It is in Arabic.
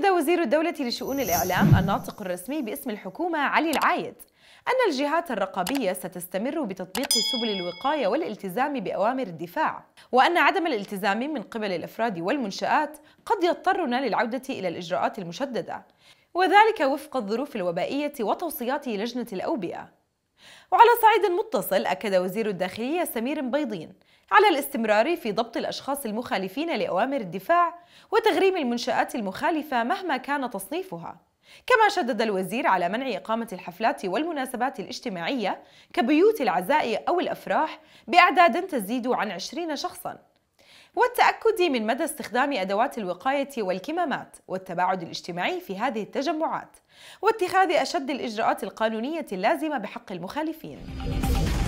أكد وزير الدولة لشؤون الإعلام الناطق الرسمي باسم الحكومة علي العايد أن الجهات الرقابية ستستمر بتطبيق سبل الوقاية والالتزام بأوامر الدفاع، وأن عدم الالتزام من قبل الأفراد والمنشآت قد يضطرنا للعودة إلى الإجراءات المشددة، وذلك وفق الظروف الوبائية وتوصيات لجنة الأوبئة. وعلى صعيد متصل أكد وزير الداخلية سمير بيضين على الاستمرار في ضبط الأشخاص المخالفين لأوامر الدفاع وتغريم المنشآت المخالفة مهما كان تصنيفها كما شدد الوزير على منع إقامة الحفلات والمناسبات الاجتماعية كبيوت العزاء أو الأفراح بأعداد تزيد عن 20 شخصاً والتأكد من مدى استخدام أدوات الوقاية والكمامات والتباعد الاجتماعي في هذه التجمعات واتخاذ أشد الإجراءات القانونية اللازمة بحق المخالفين